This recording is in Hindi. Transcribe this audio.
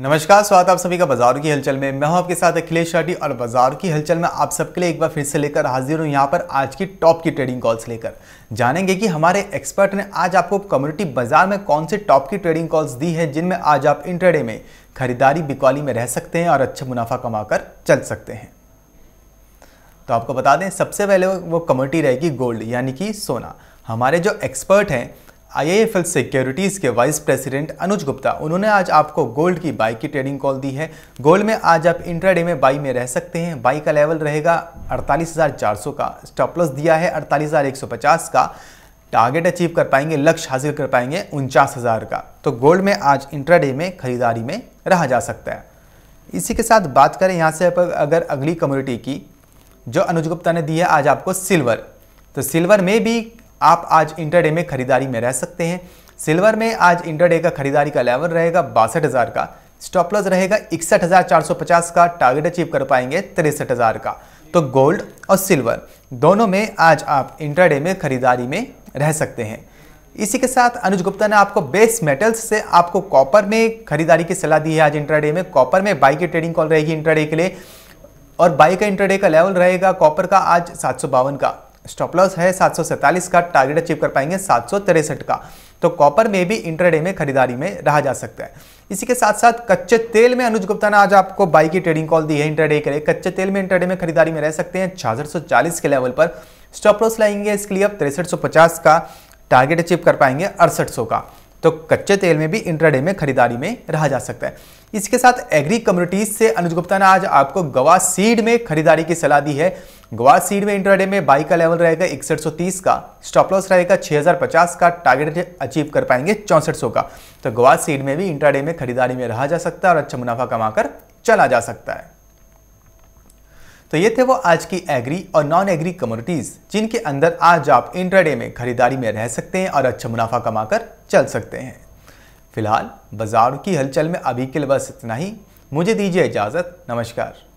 नमस्कार स्वागत आप सभी का बाजारों की हलचल में मैं हूं आपके साथ अखिलेश शाटी और बाजार की हलचल में आप सबके लिए एक बार फिर से लेकर हाजिर हूं यहां पर आज की टॉप की ट्रेडिंग कॉल्स लेकर जानेंगे कि हमारे एक्सपर्ट ने आज आपको कम्युनिटी बाजार में कौन से टॉप की ट्रेडिंग कॉल्स दी है जिनमें आज आप इंटरडे में खरीदारी बिकवाली में रह सकते हैं और अच्छा मुनाफा कमाकर चल सकते हैं तो आपको बता दें सबसे पहले वो कम्युनिटी रहेगी गोल्ड यानी कि सोना हमारे जो एक्सपर्ट हैं आईआईएफएल सिक्योरिटीज़ के वाइस प्रेसिडेंट अनुज गुप्ता उन्होंने आज आपको गोल्ड की बाई की ट्रेडिंग कॉल दी है गोल्ड में आज आप इंट्राडे में बाई में रह सकते हैं बाई का लेवल रहेगा 48,400 का स्टॉपलस दिया है 48,150 का टारगेट अचीव कर पाएंगे लक्ष्य हासिल कर पाएंगे उनचास का तो गोल्ड में आज इंट्राडे में खरीदारी में रहा जा सकता है इसी के साथ बात करें यहाँ से अगर अगली कम्युनिटी की जो अनुज गुप्ता ने दी है आज आपको सिल्वर तो सिल्वर में भी आप आज इंटरडे में खरीदारी में रह सकते हैं सिल्वर में आज इंटरडे का खरीदारी का लेवल रहेगा बासठ हज़ार का स्टॉप लॉस रहेगा इकसठ हज़ार चार सौ पचास का टारगेट अचीव कर पाएंगे तिरसठ हज़ार का तो गोल्ड और सिल्वर दोनों में आज आप इंटरडे में खरीदारी में रह सकते हैं इसी के साथ अनुज गुप्ता ने आपको बेस मेटल्स से आपको कॉपर में खरीदारी की सलाह दी है आज इंटरडे में कॉपर में बाई की ट्रेडिंग कॉल रहेगी इंटरडे के लिए और बाई का इंटरडे का लेवल रहेगा कॉपर का आज सात का स्टॉप लॉस है सात का टारगेट अचीव कर पाएंगे सात का तो कॉपर में भी इंटरडे में खरीदारी में रहा जा सकता है इसी के साथ साथ कच्चे तेल में अनुज गुप्ता ने आज आपको बाई की ट्रेडिंग कॉल दी है इंटरडे के लिए कच्चे तेल में इंटरडे में खरीदारी में रह सकते हैं छह के लेवल पर स्टॉप लॉस लाएंगे इसके लिए अब तिरसठ का टारगेट अचीव कर पाएंगे अड़सठ का तो कच्चे तेल में भी इंट्राडे में खरीदारी में रहा जा सकता है इसके साथ एग्री कम्युनिटीज से अनुज गुप्ता ने आज आपको गवा सीड में खरीदारी की सलाह दी है गवा सीड में इंट्राडे में बाई का लेवल रहेगा इकसठ का स्टॉप लॉस रहेगा 6050 का टारगेट अचीव कर पाएंगे चौंसठ का तो गवा सीड में भी इंट्राडे में खरीदारी में रहा जा सकता है और अच्छा मुनाफा कमाकर चला जा सकता है तो ये थे वो आज की एग्री और नॉन एग्री कम्युनिटीज जिनके अंदर आज आप इंट्राडे में खरीदारी में रह सकते हैं और अच्छा मुनाफा कमाकर चल सकते हैं फिलहाल बाजार की हलचल में अभी के लिए बस इतना ही मुझे दीजिए इजाज़त नमस्कार